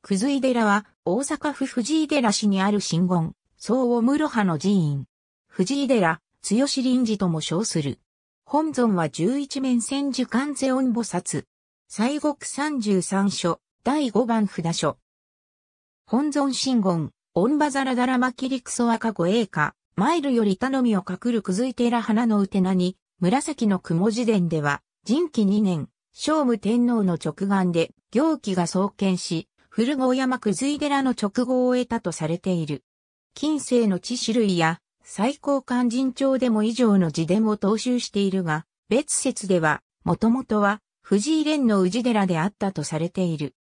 くずい寺は、大阪府藤井寺市にある神言、総を室派の寺院。藤井寺、強し臨時とも称する。本尊は十一面千手観世音菩薩。西国三十三所、第五番札所。本尊神言、音馬皿だらまきりくそ赤子栄華、マイルより頼みをかくるくずい寺花のうてなに、紫の雲寺殿では、人気二年、聖武天皇の直眼で、行基が創建し、古郷山くずい寺の直後を得たとされている。近世の地種類や最高勧進帳でも以上の自伝を踏襲しているが、別説では、もともとは藤井蓮の宇治寺であったとされている。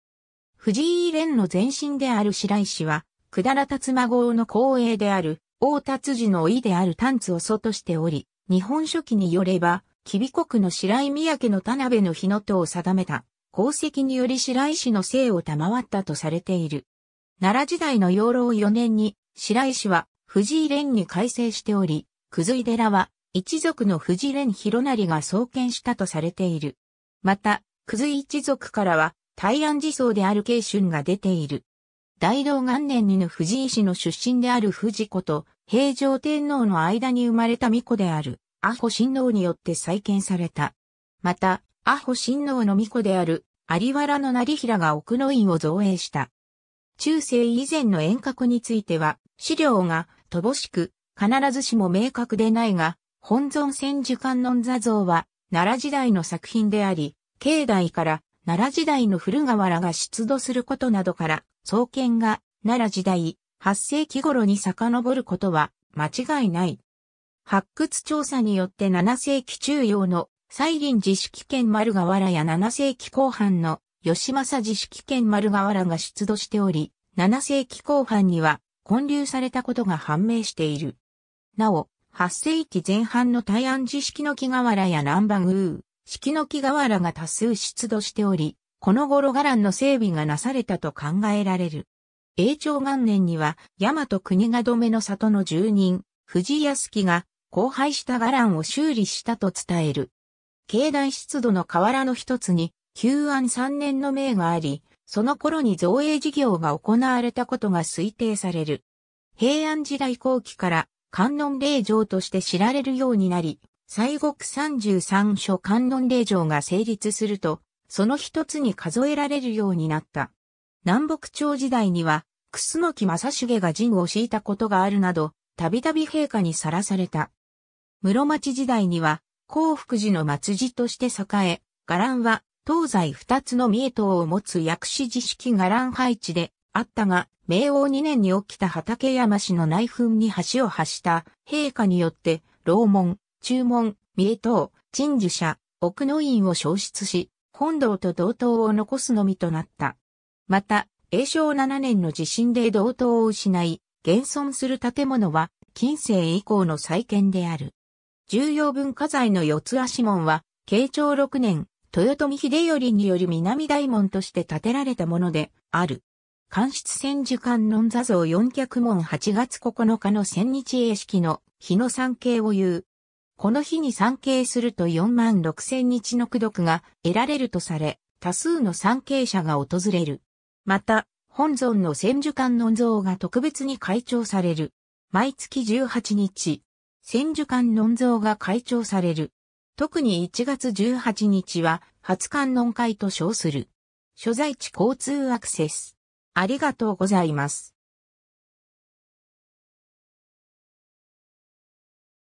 藤井蓮の前身である白石は、百済辰摩郷の後衛である、大達寺の井である丹津を祖としており、日本書紀によれば、吉備国の白井宮家の田辺の日の戸を定めた。功績により白石の姓を賜ったとされている。奈良時代の養老4年に、白石は藤井蓮に改正しており、葛井寺は一族の藤井蓮広成が創建したとされている。また、葛井一族からは、大安寺僧である慶春が出ている。大道元年にの藤井氏の出身である藤子と平城天皇の間に生まれた巫女である、阿保親王によって再建された。また、阿保親王の巫女である有原の成平が奥の院を造営した。中世以前の遠隔については、資料が乏しく、必ずしも明確でないが、本尊千手観音座像は、奈良時代の作品であり、境内から奈良時代の古河原が出土することなどから、創建が奈良時代8世紀頃に遡ることは間違いない。発掘調査によって7世紀中央の西林自主権丸河原や7世紀後半の吉政自主権丸河原が出土しており、7世紀後半には建立されたことが判明している。なお、8世紀前半の大安寺式の木瓦や南蛮宮、式の木瓦が多数出土しており、この頃伽藍の整備がなされたと考えられる。永長元年には、大和国が止めの里の住人、藤安樹が、荒廃した伽藍を修理したと伝える。境内湿度の河原の一つに、旧安三年の命があり、その頃に造営事業が行われたことが推定される。平安時代後期から観音霊場として知られるようになり、西国三十三所観音霊場が成立すると、その一つに数えられるようになった。南北朝時代には、楠木正重が陣を敷いたことがあるなど、たびたび陛下にさらされた。室町時代には、幸福寺の末寺として栄え、伽藍は東西二つの三重塔を持つ薬師寺式伽藍配置であったが、明王二年に起きた畠山氏の内紛に橋を発した陛下によって、楼門、中門、三重塔、陳守社、奥の院を消失し、本堂と同等を残すのみとなった。また、永正七年の地震で同等を失い、現存する建物は、近世以降の再建である。重要文化財の四つ足門は、慶長6年、豊臣秀頼による南大門として建てられたもので、ある。官室千手観音座像四脚門8月9日の千日英式の日の参詣を言う。この日に参詣すると4万6千日の功徳が得られるとされ、多数の参詣者が訪れる。また、本尊の千手観音像が特別に開帳される。毎月18日、千手観音像が開帳される。特に1月18日は、初観音会と称する。所在地交通アクセス。ありがとうございます。